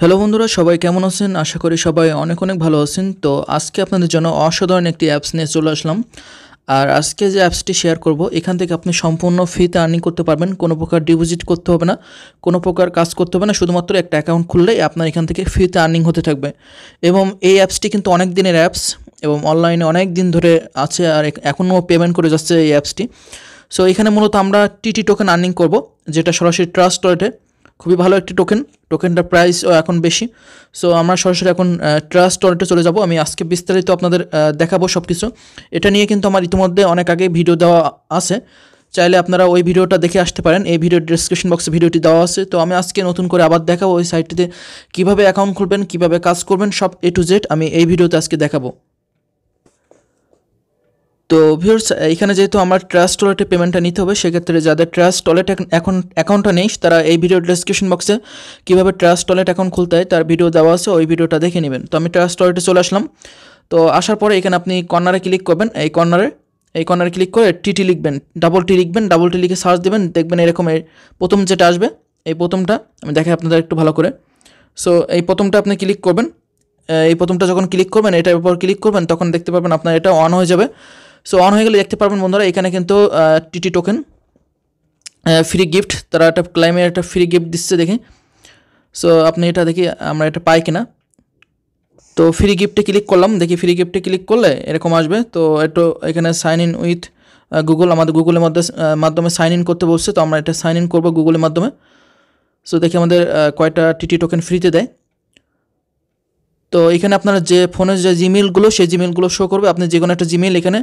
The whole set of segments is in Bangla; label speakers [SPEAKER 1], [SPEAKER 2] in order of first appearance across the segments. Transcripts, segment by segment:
[SPEAKER 1] হ্যালো বন্ধুরা সবাই কেমন আছেন আশা করি সবাই অনেক অনেক ভালো আছেন তো আজকে আপনাদের জন্য অসাধারণ একটি অ্যাপস নিয়ে চলে আসলাম আর আজকে যে অ্যাপসটি শেয়ার করব এখান থেকে আপনি সম্পূর্ণ ফ্রিতে আর্নিং করতে পারবেন কোনো প্রকার ডিপোজিট করতে হবে না কোনো প্রকার কাজ করতে হবে না শুধুমাত্র একটা অ্যাকাউন্ট খুললেই আপনার এখান থেকে ফ্রিতে আর্নিং হতে থাকবে এবং এই অ্যাপসটি কিন্তু অনেক দিনের অ্যাপস এবং অনলাইনে অনেক দিন ধরে আছে আর এখনও পেমেন্ট করে যাচ্ছে এই অ্যাপসটি সো এখানে মূলত আমরা টিটি টোকেন আর্নিং করব যেটা সরাসরি ট্রাস্ট ওয়ালেটে খুবই ভালো একটি টোকেন টোকেনটার প্রাইসও এখন বেশি সো আমরা সরাসরি এখন ট্রাস্ট ওয়ালেটে চলে যাব আমি আজকে বিস্তারিত আপনাদের দেখাবো সব কিছু এটা নিয়ে কিন্তু আমার ইতিমধ্যে অনেক আগে ভিডিও দেওয়া আছে চাইলে আপনারা ওই ভিডিওটা দেখে আসতে পারেন এই ভিডিও ডিসক্রিপশন বক্সে ভিডিওটি দেওয়া আছে তো আমি আজকে নতুন করে আবার দেখাবো ওই সাইটটিতে কীভাবে অ্যাকাউন্ট খুলবেন কীভাবে কাজ করবেন সব এ টু জেড আমি এই ভিডিওতে আজকে দেখাবো তো ভিউর্স এখানে যেহেতু আমার ট্রাস্ট ওয়ালেটে পেমেন্টটা নিতে হবে সেক্ষেত্রে যাদের ট্রাস্ট ওয়ালেট এখন অ্যাকাউন্টটা নেই তারা এই ভিডিও ডিসক্রিপশন বক্সে কীভাবে ট্রাস্ট ওয়ালেট অ্যাকাউন্ট খুলতে হয় তার ভিডিও দেওয়া আছে ওই ভিডিওটা দেখে নেবেন তো আমি ট্রাস্ট ওয়ালেটে চলে আসলাম তো আসার পরে এখানে আপনি কর্নারে ক্লিক করবেন এই কর্নারে এই কর্নারে ক্লিক করে টিটি লিখবেন ডাবল টি লিখবেন ডাবল টি লিখে সার্চ দেবেন দেখবেন এরকম প্রথম যেটা আসবে এই প্রথমটা আমি দেখাই আপনাদের একটু ভালো করে সো এই প্রথমটা আপনি ক্লিক করবেন এই প্রথমটা যখন ক্লিক করবেন এটার উপর ক্লিক করবেন তখন দেখতে পাবেন আপনার এটা অন হয়ে যাবে সো অন হয়ে গেলে দেখতে পারবেন বন্ধুরা এখানে কিন্তু টিটি টোকেন ফ্রি গিফট তারা একটা ক্লাইমের একটা ফ্রি গিফট দিচ্ছে দেখে সো আপনি এটা দেখি আমরা এটা পাই কিনা তো ফ্রি গিফটে ক্লিক করলাম দেখি ফ্রি গিফটে ক্লিক করলে এরকম আসবে তো একটু এখানে সাইন ইন উইথ গুগল আমাদের গুগলের মধ্যে মাধ্যমে সাইন ইন করতে বলছে তো আমরা এটা সাইন ইন করবো গুগলের মাধ্যমে সো দেখি আমাদের কয়টা টিটি টোকেন ফ্রিতে দেয় তো এখানে আপনার যে ফোনের যে জিমেলগুলো সেই জিমেলগুলো শো করবে আপনি যে কোনো একটা জিমেল এখানে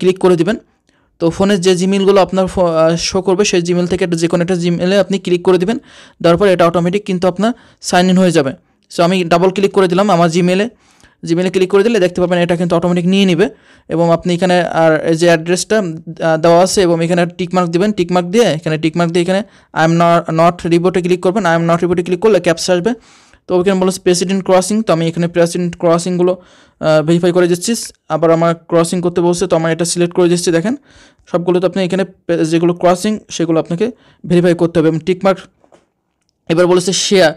[SPEAKER 1] ক্লিক করে দেবেন তো ফোনের যে জিমেলগুলো আপনার শো করবে সেই জিমেল থেকে যে কোনো একটা জিমেলে আপনি ক্লিক করে দেবেন তারপর এটা অটোমেটিক কিন্তু আপনার সাইন ইন হয়ে যাবে সো আমি ডাবল ক্লিক করে দিলাম আমার জিমেলে জিমেলে ক্লিক করে দিলে দেখতে পাবেন এটা কিন্তু অটোমেটিক নিয়ে নেবে এবং আপনি এখানে আর যে অ্যাড্রেসটা দেওয়া আছে এবং এখানে টিকমার্ক দেবেন টিকমার্ক দিয়ে এখানে টিকমার্ক দিয়ে এখানে আই এম নট রিপোর্টে ক্লিক করবেন আই এম নট রিপোর্টে ক্লিক করলে ক্যাপস আসবে তো ওইখানে বলেছে প্রেসিডেন্ট ক্রসিং তো আমি এখানে প্রেসিডেন্ট ক্রসিংগুলো ভেরিফাই করে দিচ্ছিস আবার আমার ক্রসিং করতে বলছে তো আমার এটা সিলেক্ট করে দিচ্ছি দেখেন সবগুলো তো আপনি এখানে যেগুলো ক্রসিং সেগুলো আপনাকে ভেরিফাই করতে হবে এবং টিকমার্ক এবার বলেছে শেয়া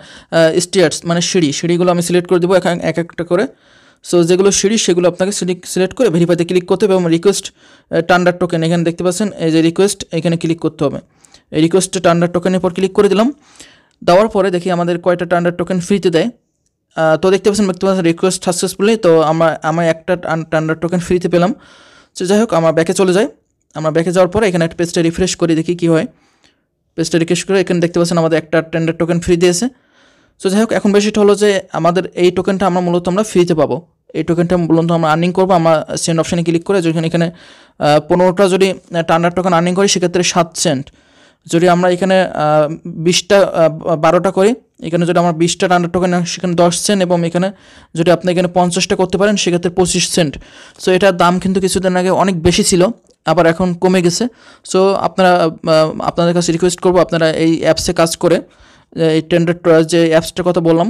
[SPEAKER 1] স্টিয়ার্স মানে সিঁড়ি সিঁড়িগুলো আমি সিলেক্ট করে দেবো এক একটা করে সো যেগুলো সিঁড়ি সেগুলো আপনাকে সিলেক্ট করে ভেরিফাইতে ক্লিক করতে হবে এবং রিকোয়েস্ট টান্ডার টোকেন এখানে দেখতে পাচ্ছেন এই যে রিকোয়েস্ট এখানে ক্লিক করতে হবে এই রিকোয়েস্ট টান্ডার টোকেনের পর ক্লিক করে দিলাম দেওয়ার পরে দেখি আমাদের কয়েকটা টান্ডার টোকেন ফ্রিতে দেয় তো দেখতে পাচ্ছেন দেখতে পাচ্ছেন রিকোয়েস্ট সাকসেসফুলি তো আমার আমার একটা টান্ডার টোকেন ফ্রিতে পেলাম তো যাই হোক আমার ব্যাকে চলে যায় আমরা ব্যাকে যাওয়ার পরে এখানে একটা পেজটা রিফ্রেশ করি দেখি কী হয় পেজটা রিফ্রেশ করে এখানে দেখতে পাচ্ছেন আমাদের একটা টেন্ডার টোকেন ফ্রি দিয়েছে সো যাই হোক এখন বেশিটা হলো যে আমাদের এই টোকেনটা আমরা মূলত আমরা ফ্রিতে পাবো এই টোকেনটা মূলত আমরা আর্নিং করবো আমরা সেন্ট অপশানে ক্লিক করে যখন এখানে পনেরোটা যদি টান্ডার টোকেন আর্নিং করি সেক্ষেত্রে সাত সেন্ট যদি আমরা এখানে বিশটা বারোটা করি এখানে যদি আমার বিশটা রান্ডার টোকেন সেখানে দশ সেন্ট এবং এখানে যদি আপনি এখানে পঞ্চাশটা করতে পারেন সেক্ষেত্রে পঁচিশ সেন্ট সো এটার দাম কিন্তু কিছুদিন আগে অনেক বেশি ছিল আবার এখন কমে গেছে সো আপনারা আপনাদের কাছে রিকোয়েস্ট করবো আপনারা এই অ্যাপসে কাজ করে এই টেন্ডার যে অ্যাপসটার কথা বললাম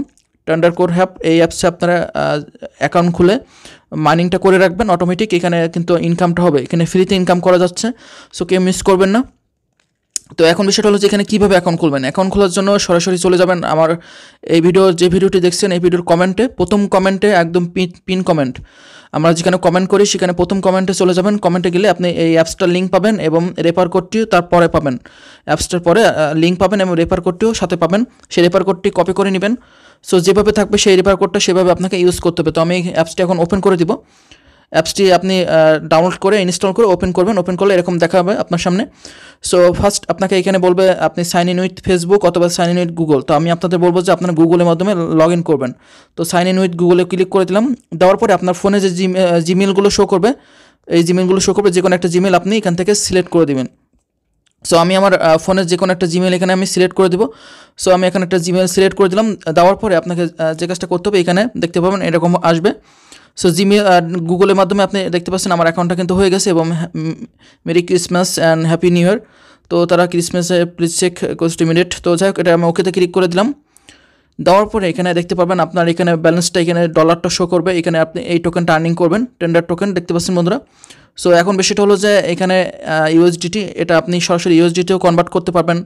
[SPEAKER 1] টেন্ডার কোর হ্যাপ এই অ্যাপসে আপনারা অ্যাকাউন্ট খুলে মাইনিংটা করে রাখবেন অটোমেটিক এখানে কিন্তু ইনকামটা হবে এখানে ফ্রিতে ইনকাম করা যাচ্ছে সো কেউ মিস করবেন না তো এখন বিষয়টা হলো যে এখানে কীভাবে অ্যাকাউন্ট খুলবেন অ্যাকাউন্ট খোলার জন্য সরাসরি চলে যাবেন আমার এই ভিডিও যে ভিডিওটি দেখছেন এই ভিডিওর কমেন্টে প্রথম কমেন্টে একদম পিন পিন কমেন্ট আমরা যেখানে কমেন্ট করি সেখানে প্রথম কমেন্টে চলে যাবেন কমেন্টে গেলে আপনি এই অ্যাপসটার লিঙ্ক পাবেন এবং রেফার কোডটিও তারপরে পাবেন অ্যাপসটার পরে লিঙ্ক পাবেন এবং রেফার কোডটিও সাথে পাবেন সেই রেফার কোডটি কপি করে নেবেন সো যেভাবে থাকবে সেই রেফার কোডটা সেভাবে আপনাকে ইউজ করতে হবে তো আমি অ্যাপসটি এখন ওপেন করে দিব অ্যাপসটি আপনি ডাউনলোড করে ইনস্টল করে ওপেন করবেন ওপেন করলে এরকম দেখা হবে আপনার সামনে সো ফার্স্ট আপনাকে এখানে বলবে আপনি সাইন ইন উইথ ফেসবুক অথবা সাইন ইন উইথ গুগল তো আমি আপনাদের বলবো যে আপনার গুগলের মাধ্যমে লগ ইন করবেন তো সাইন ইন উইথ গুগলে ক্লিক করে দিলাম দেওয়ার পরে আপনার ফোনে যে জিমেলগুলো শো করবে এই জিমেলগুলো শো করবে যে কোনো একটা জিমেল আপনি এখান থেকে সিলেক্ট করে দেবেন সো আমি আমার ফোনের যে কোনো একটা জিমেল এখানে আমি সিলেক্ট করে দেবো সো আমি এখানে একটা জিমেল সিলেক্ট করে দিলাম দেওয়ার পরে আপনাকে যে কাজটা করতে হবে এখানে দেখতে পাবেন এরকম আসবে সো জিমেল গুগলের মাধ্যমে আপনি দেখতে পাচ্ছেন আমার অ্যাকাউন্টটা কিন্তু হয়ে গেছে এবং merry Christmas and happy new year তো তারা ক্রিসমাসে প্লিজ চেক কোস্ট ইমিডিয়েট তো যাই হোক এটা আমি ওকেতে ক্লিক করে দিলাম দেওয়ার পরে এখানে দেখতে পাবেন আপনার এখানে ব্যালেন্সটা এখানে ডলারটা শো করবে এখানে আপনি এই টোকেনটা আর্নিং করবেন টেন্ডার টোকেন দেখতে পাচ্ছেন বন্ধুরা সো এখন বিষয়টা হলো যে এখানে ইউএসডিটি uh, এটা আপনি সরাসরি ইউএসডিটিও কনভার্ট করতে পারবেন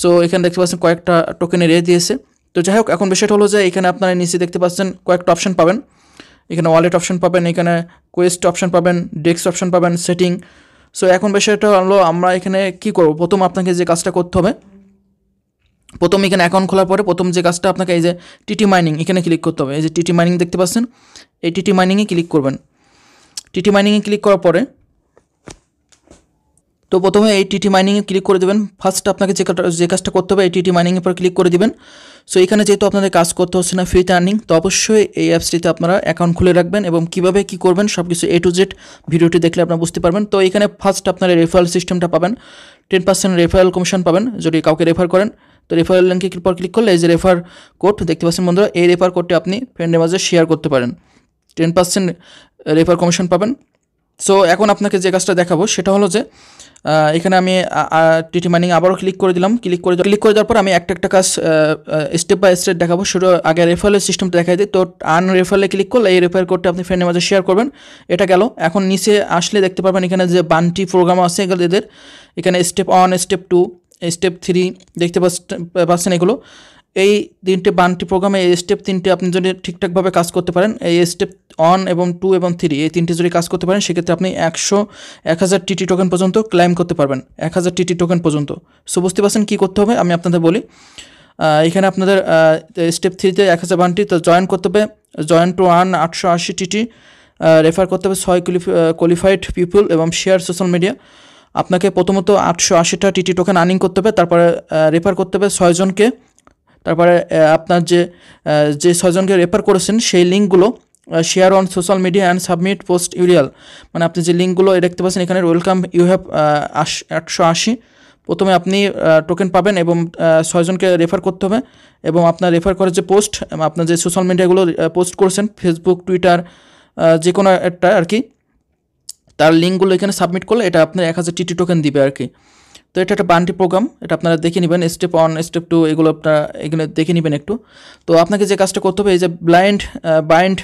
[SPEAKER 1] সো এখানে দেখতে পাচ্ছেন কয়েকটা টোকেনে এ দিয়েছে তো যাই হোক এখন বিষয়টা হলো যে এখানে আপনারা নিচে দেখতে পাচ্ছেন কয়েকটা অপশন পাবেন এখানে ওয়ালেট অপশন পাবেন এখানে কোয়েস্ট অপশন পাবেন ডেস্ক অপশন পাবেন সেটিং সো এখন বিষয়টা হলো আমরা এখানে কি করব প্রথম আপনাকে যে কাজটা করতে হবে প্রথম এখানে অ্যাকাউন্ট খোলার পরে প্রথম যে কাজটা আপনাকে এই যে টিটি মাইনিং এখানে ক্লিক করতে হবে এই যে টিটি মাইনিং দেখতে পাচ্ছেন এই টিটি মাইনিংয়ে ক্লিক করবেন টিটি মাইনিংয়ে ক্লিক করার পরে তো প্রথমে এই টিটি মাইনিংয়ে ক্লিক করে দেবেন ফার্স্ট আপনাকে যে যে কাজটা করতে হবে এই টিটি মাইনিংয়ের পর ক্লিক করে দেবেন সো এখানে যেহেতু আপনাদের কাজ করতে হচ্ছে না ফ্রিতে আর্নিং তো অবশ্যই এই অ্যাপসটিতে আপনারা অ্যাকাউন্ট খুলে রাখবেন এবং কিভাবে কি করবেন সব কিছু এ টু জেড ভিডিওটি দেখলে আপনারা বুঝতে পারবেন তো এখানে ফার্স্ট আপনারা রেফারেল সিস্টেমটা পাবেন টেন পার্সেন্ট রেফারেল কমিশন পাবেন যদি কাউকে রেফার করেন তো রেফারেল লিঙ্কে পর ক্লিক করলে এই যে রেফার কোড দেখতে পাচ্ছেন বন্ধুরা এই রেফার কোডটি আপনি ফ্রেন্ডের মাঝে শেয়ার করতে পারেন টেন পার্সেন্ট রেফার কমিশন পাবেন সো এখন আপনাকে যে কাজটা দেখাবো সেটা হলো যে এখানে আমি টিটি মাইনিং আবারও ক্লিক করে দিলাম ক্লিক করে ক্লিক করে দেওয়ার পর আমি একটা একটা কাজ স্টেপ বাই স্টেপ দেখাবো শুরু আগে রেফারেলের সিস্টেমটা দেখাই দিই তো আন রেফারেলে ক্লিক করলে এই রেফার করতে আপনি ফ্রেন্ডের মাঝে শেয়ার করবেন এটা গেল এখন নিচে আসলে দেখতে পারবেন এখানে যে বানটি প্রোগ্রাম আছে এগুলো এদের এখানে step one step two step three দেখতে পাচ্ছেন এগুলো এই তিনটে বানটি প্রোগ্রামে এই স্টেপ তিনটে আপনি যদি ঠিকঠাকভাবে কাজ করতে পারেন এই স্টেপ ওয়ান এবং টু এবং থ্রি এই তিনটি যদি কাজ করতে পারেন সেক্ষেত্রে আপনি একশো এক হাজার টিটি টোকেন পর্যন্ত ক্লাইম করতে পারবেন এক হাজার টিটি টোকেন পর্যন্ত সো বুঝতে পারছেন কী করতে হবে আমি আপনাদের বলি এখানে আপনাদের স্টেপ থ্রিতে এক হাজার বানটি তো জয়েন করতে হবে জয়েন টু ওয়ান আটশো আশি টিটি রেফার করতে হবে ছয় কোয়ালিফাইড পিপুল এবং শেয়ার সোশ্যাল মিডিয়া আপনাকে প্রথমত আটশো আশিটা টিটি টোকেন আর্নিং করতে হবে তারপরে রেফার করতে হবে ছয়জনকে তারপরে আপনার যে যে ছজনকে রেফার করেছেন সেই লিঙ্কগুলো share on social media and submit post URL মানে আপনি যে লিঙ্কগুলো দেখতে পাচ্ছেন এখানে ওয়েলকাম ইউ হ্যাভ একশো আশি প্রথমে আপনি টোকেন পাবেন এবং ছয়জনকে রেফার করতে হবে এবং আপনার রেফার করার যে পোস্ট আপনার যে সোশ্যাল মিডিয়াগুলো পোস্ট করেছেন ফেসবুক টুইটার যে কোনো একটা আর কি তার লিঙ্কগুলো এখানে সাবমিট করলে এটা আপনার এক হাজার টিটি টোকেন দিবে আর কি তো এটা একটা বান্টি প্রোগ্রাম এটা আপনারা দেখে নেবেন স্টেপ ওয়ান স্টেপ টু এগুলো আপনারা এগুলো দেখে নেবেন একটু তো আপনাকে যে কাজটা করতে হবে এই যে blind bind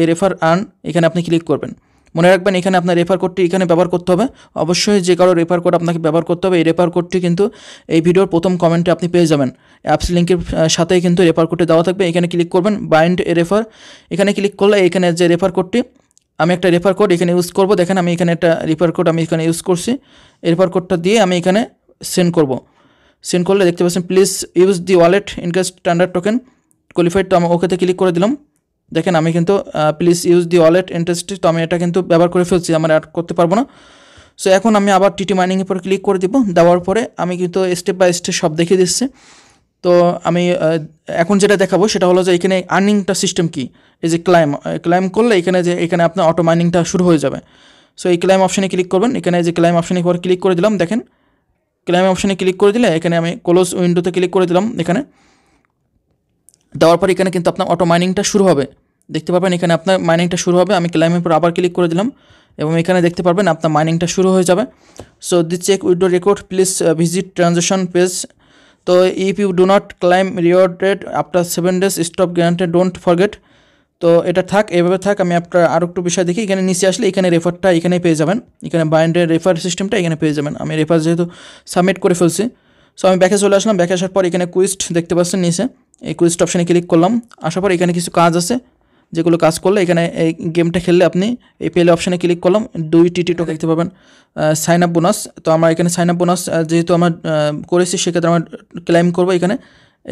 [SPEAKER 1] a refer earn এখানে আপনি ক্লিক করবেন মনে রাখবেন এখানে আপনার রেফার কোডটি এখানে ব্যবহার করতে হবে অবশ্যই যে কারো রেফার কোড আপনাকে ব্যবহার করতে হবে এই রেফার কোডটি কিন্তু এই ভিডিওর প্রথম কমেন্টে আপনি পেয়ে যাবেন অ্যাপস লিঙ্কের সাথে কিন্তু রেফার কোডটি দেওয়া থাকবে এখানে ক্লিক করবেন বাইন্ড এ রেফার এখানে ক্লিক করলে এখানে যে রেফার কোডটি আমি একটা রেফার কোড এখানে ইউজ করব দেখেন আমি এখানে একটা রেফার কোড আমি এখানে ইউজ করছি রেফার কোডটা দিয়ে আমি এখানে সেন্ড করব সেন্ড করলে দেখতে পাচ্ছেন please use the wallet in case standard token qualified তো আমি ওকেতে ক্লিক করে দিলাম দেখেন আমি কিন্তু please use the wallet interest তো আমি এটা কিন্তু ব্যবহার করে ফেলছি আমার অ্যাড করতে পারবো না সো এখন আমি আবার টিটি মাইনিংয়ের পর ক্লিক করে দিব দেওয়ার পরে আমি কিন্তু স্টেপ বাই স্টেপ সব দেখিয়ে দিচ্ছি তো আমি এখন যেটা দেখাবো সেটা হলো যে এখানে আর্নিংটা সিস্টেম কি এই যে ক্লাইম ক্লাইম করলে এখানে যে এখানে আপনার অটো মাইনিংটা শুরু হয়ে যাবে সো এই ক্লাইম অপশানে ক্লিক করবেন এখানে যে ক্লাইম অপশানে পর ক্লিক করে দিলাম দেখেন ক্লাইম অপশানে ক্লিক করে দিলে এখানে আমি ক্লোজ উইন্ডোতে ক্লিক করে দিলাম এখানে দেওয়ার পর এখানে কিন্তু আপনার অটো মাইনিংটা শুরু হবে দেখতে পাবেন এখানে আপনার মাইনিংটা শুরু হবে আমি ক্লাইমের পর আবার ক্লিক করে দিলাম এবং এখানে দেখতে পারবেন আপনার মাইনিংটা শুরু হয়ে যাবে so the check withdraw record please visit transaction page তো if you do not claim rewarded after seven days stop guaranteed don't forget তো এটা থাক এভাবে থাক আমি আপনার আর একটু বিষয় দেখি এখানে নিচে আসলে এখানে রেফারটা এখানেই পেয়ে যাবেন এখানে বাইন্ডের রেফার সিস্টেমটা এখানে পেয়ে যাবেন আমি রেফার যেহেতু সাবমিট করে ফেলছি সো আমি ব্যাকে চলে আসলাম ব্যাকে আসার পর এখানে কুইস্ট দেখতে পাচ্ছেন নিচে এই কুইস্ট অপশানে ক্লিক করলাম আসার পর এখানে কিছু কাজ আছে যেগুলো কাজ করলে এখানে এই গেমটা খেললে আপনি এই পেলে অপশানে ক্লিক করলাম দুই টি টোক দেখতে পাবেন সাইন আপ বোনাস তো আমরা এখানে সাইন আপ বোনাস যেহেতু আমার করেছি সেক্ষেত্রে আমরা ক্লাইম করবো এখানে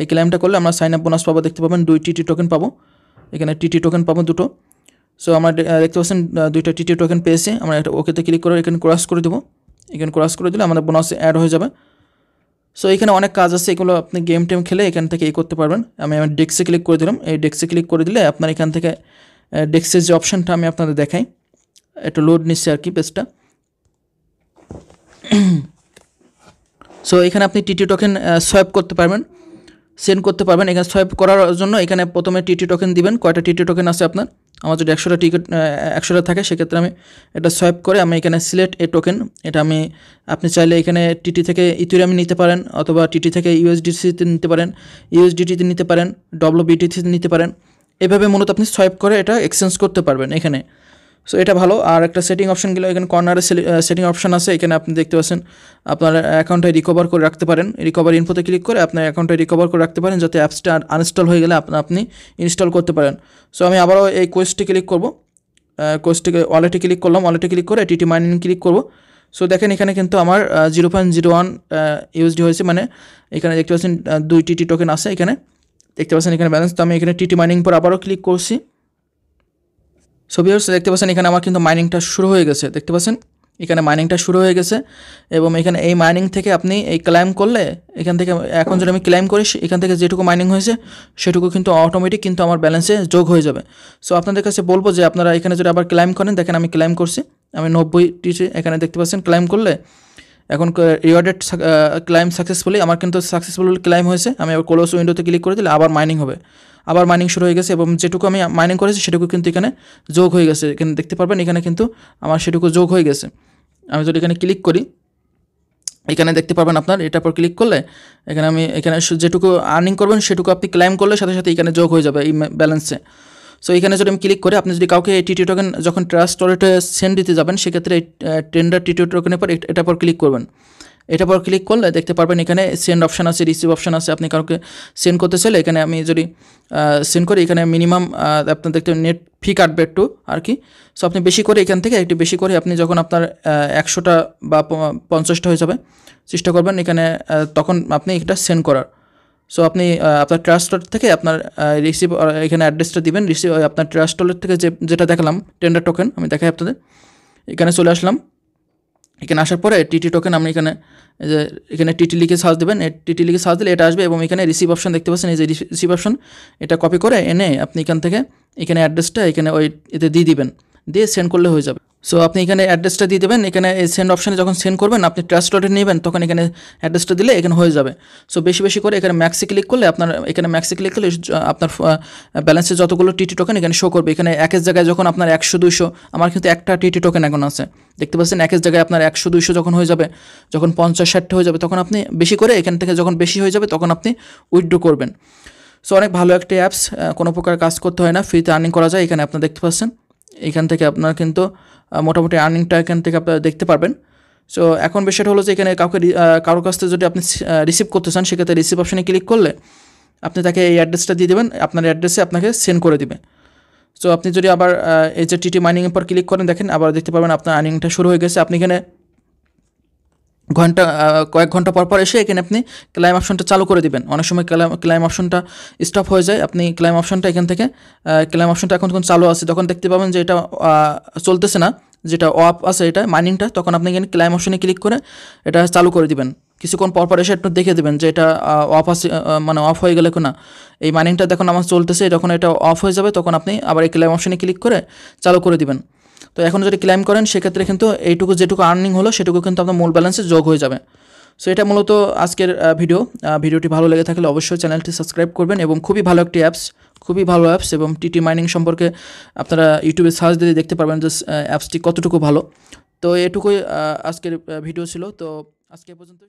[SPEAKER 1] এই ক্লাইমটা করলে আমরা সাইন আপ বোনাস পাবো দেখতে পাবেন দুই টি টোকেন পাবো এখানে টি টি টোকেন পাবো দুটো সো আমরা দেখতে পাচ্ছেন দুইটা টিটি টোকেন পেয়েছি আমরা একটা ওকেতে ক্লিক করে এখানে ক্রস করে দেবো এখানে ক্রস করে দিলে আমাদের বোনাস অ্যাড হয়ে যাবে সো এখানে অনেক কাজ আছে এগুলো আপনি গেম টেম খেলে এখান থেকে এ করতে পারবেন আমি আমার ডেক্সে ক্লিক করে দিলাম এই ডেক্সে ক্লিক করে দিলে আপনার এখান থেকে ডেক্সের যে অপশানটা আমি আপনাদের দেখাই একটু লোড নিচ্ছে আর কি পেজটা সো এখানে আপনি টিটি টোকেন সোয়াইপ করতে পারবেন সেন্ড করতে পারবেন এখানে সোয়াইপ করার জন্য এখানে প্রথমে টিটি টোকেন দিবেন কয়টা টিটি টোকেন আছে আপনার আমার যদি একশোটা টিকিট একশোটা থাকে সেক্ষেত্রে আমি এটা সোয়াইপ করে আমি এখানে সিলেক্ট এ টোকেন এটা আমি আপনি চাইলে এখানে টিটি থেকে আমি নিতে পারেন অথবা টিটি থেকে ইউএসডিসিতে নিতে পারেন ইউএসডিটিতে নিতে পারেন ডব্লিউবিটিসিতে নিতে পারেন এভাবে মূলত আপনি সোয়াইপ করে এটা এক্সচেঞ্জ করতে পারবেন এখানে সো এটা ভালো আর একটা সেটিং অপশন গেলে এখানে কর্নারে সেটিং অপশন আছে এখানে আপনি দেখতে পাচ্ছেন আপনার অ্যাকাউন্টটাই রিকভার করে রাখতে পারেন রিকভার ইনফোতে ক্লিক করে আপনার অ্যাকাউন্টটাই রিকভার করে রাখতে পারেন যাতে অ্যাপসটা আনইনস্টল হয়ে গেলে আপনি ইনস্টল করতে পারেন সো আমি আবারও এই কোয়েস্টটি ক্লিক করব কোয়েস্টটিকে ওয়ালেটে ক্লিক করলাম ওয়ালেটে ক্লিক করে টিটি মাইনিং ক্লিক করব সো দেখেন এখানে কিন্তু আমার zero point zero one USD হয়েছে মানে এখানে দেখতে পাচ্ছেন দুই টিটি টোকেন আছে এখানে দেখতে পাচ্ছেন এখানে ব্যালেন্স তো আমি এখানে টিটি মাইনিং পর আবারও ক্লিক করছি সো ভিউয়ার্স দেখতে পাচ্ছেন এখানে আমার কিন্তু মাইনিংটা শুরু হয়ে গেছে দেখতে পাচ্ছেন এখানে মাইনিংটা শুরু হয়ে গেছে এবং এখানে এই মাইনিং থেকে আপনি এই ক্লাইম করলে এখান থেকে এখন যদি আমি ক্লাইম করি এখান থেকে যেটুকু মাইনিং হয়েছে সেটুকু কিন্তু অটোমেটিক কিন্তু আমার ব্যালেন্সে যোগ হয়ে যাবে সো আপনাদের কাছে বলবো যে আপনারা এখানে যদি আবার ক্লাইম করেন দেখেন আমি ক্লাইম করছি আমি নব্বইটি এখানে দেখতে পাচ্ছেন ক্লাইম করলে এখন রিওয়ার্ডেড ক্লাইম সাকসেসফুলি আমার কিন্তু সাকসেসফুল ক্লাইম হয়েছে আমি আবার ক্লোজ উইন্ডোতে ক্লিক করে দিলে আবার মাইনিং হবে আবার মাইনিং শুরু হয়ে গেছে এবং যেটুকু আমি মাইনিং করেছি সেটুকু কিন্তু এখানে যোগ হয়ে গেছে এখানে দেখতে পারবেন এখানে কিন্তু আমার সেটুকু যোগ হয়ে গেছে আমি যদি এখানে ক্লিক করি এখানে দেখতে পারবেন আপনার এটার পর ক্লিক করলে এখানে আমি এখানে যেটুকু আর্নিং করবেন সেটুকু আপনি ক্লাইম করলে সাথে সাথে এখানে যোগ হয়ে যাবে এই ব্যালেন্সে সো এখানে যদি আমি ক্লিক করে আপনি যদি কাউকে টিটি টোকেন যখন ট্রাস্ট ওয়ালেটে সেন্ড দিতে যাবেন সেক্ষেত্রে টেন্ডার টিটি টোকেনের পর এটার পর ক্লিক করবেন এটার পর ক্লিক করলে দেখতে পারবেন এখানে সেন্ড অপশান আছে রিসিভ অপশান আছে আপনি কাউকে সেন্ড করতে চাইলে এখানে আমি যদি সেন্ড করি এখানে মিনিমাম আপনার দেখতে নেট ফি কাটবে একটু আর কি সো আপনি বেশি করে এখান থেকে একটু বেশি করে আপনি যখন আপনার একশোটা বা পঞ্চাশটা হয়ে যাবে চেষ্টা করবেন এখানে তখন আপনি এটা সেন্ড করার সো আপনি আপনার ট্রাস্ট ওয়ালেট থেকে আপনার রিসিভ এখানে অ্যাড্রেসটা দিবেন রিসিভ আপনার ট্রাস্ট ওয়ালেট থেকে যে যেটা দেখালাম টেন্ডার টোকেন আমি দেখাই আপনাদের এখানে চলে আসলাম এখানে আসার পরে টিটি টোকেন আপনি এখানে যে এখানে টিটি লিখে সাজ দেবেন টিটি লিখে সাজ দিলে এটা আসবে এবং এখানে রিসিভ অপশন দেখতে পাচ্ছেন এই যে রিসিভ অপশন এটা কপি করে এনে আপনি এখান থেকে এখানে অ্যাড্রেসটা এখানে ওই এতে দিয়ে দিবেন দিয়ে সেন্ড করলে হয়ে যাবে সো আপনি এখানে অ্যাড্রেসটা দিয়ে দেবেন এখানে এই সেন্ড অপশানে যখন সেন্ড করবেন আপনি ট্রাস্ট নেবেন তখন এখানে অ্যাড্রেসটা দিলে এখানে হয়ে যাবে সো বেশি বেশি করে এখানে ম্যাক্সি ক্লিক করলে আপনার এখানে ম্যাক্সি ক্লিক করলে আপনার ব্যালেন্সে যতগুলো টিটি টোকেন এখানে শো করবে এখানে একের জায়গায় যখন আপনার একশো দুইশো আমার কিন্তু একটা টিটি টোকেন এখন আছে দেখতে পাচ্ছেন একের জায়গায় আপনার একশো দুইশো যখন হয়ে যাবে যখন পঞ্চাশ ষাটটা হয়ে যাবে তখন আপনি বেশি করে এখান থেকে যখন বেশি হয়ে যাবে তখন আপনি উইথড্রো করবেন সো অনেক ভালো একটা অ্যাপস কোনো প্রকার কাজ করতে হয় না ফ্রিতে আর্নিং করা যায় এখানে আপনার দেখতে পাচ্ছেন এখান থেকে আপনার কিন্তু মোটামুটি আর্নিংটা এখান থেকে আপনারা দেখতে পারবেন সো এখন বিষয়টা হলো যে এখানে কাউকে কারোর কাছ থেকে যদি আপনি রিসিভ করতে চান সেক্ষেত্রে রিসিভ অপশানে ক্লিক করলে আপনি তাকে এই অ্যাড্রেসটা দিয়ে দেবেন আপনার অ্যাড্রেসে আপনাকে সেন্ড করে দেবে সো আপনি যদি আবার এই যে টিটি মাইনিংয়ের পর ক্লিক করেন দেখেন আবার দেখতে পারবেন আপনার আর্নিংটা শুরু হয়ে গেছে আপনি এখানে ঘন্টা কয়েক ঘন্টা পর পর এসে এখানে আপনি ক্লাইম অপশনটা চালু করে দিবেন অনেক সময় ক্লাইম ক্লাইম অপশনটা স্টপ হয়ে যায় আপনি ক্লাইম অপশনটা এখান থেকে ক্লাইম অপশনটা এখন যখন চালু আছে তখন দেখতে পাবেন যে এটা চলতেছে না যেটা অফ আছে এটা মাইনিংটা তখন আপনি এখানে ক্লাইম অপশনে ক্লিক করে এটা চালু করে দিবেন কিছুক্ষণ পরপর এসে একটু দেখে দেবেন যে এটা অফ আছে মানে অফ হয়ে গেলে না এই মাইনিংটা দেখুন আমার চলতেছে যখন এটা অফ হয়ে যাবে তখন আপনি আবার এই ক্লাইম অপশনে ক্লিক করে চালু করে দিবেন তো এখন যদি ক্লেম করেন সেক্ষেত্রে কিন্তু এইটুকু যেটুকু আর্নিং হলো সেটুকু কিন্তু আপনার মূল ব্যালেন্সে যোগ হয়ে যাবে সো এটা মূলত আজকের ভিডিও ভিডিওটি ভালো লেগে থাকলে অবশ্যই চ্যানেলটি সাবস্ক্রাইব করবেন এবং খুবই ভালো একটি অ্যাপস খুবই ভালো অ্যাপস এবং টিটি মাইনিং সম্পর্কে আপনারা ইউটিউবে সার্চ দিয়ে দেখতে পারবেন যে অ্যাপসটি কতটুকু ভালো তো এটুকুই আজকের ভিডিও ছিল তো আজকে পর্যন্ত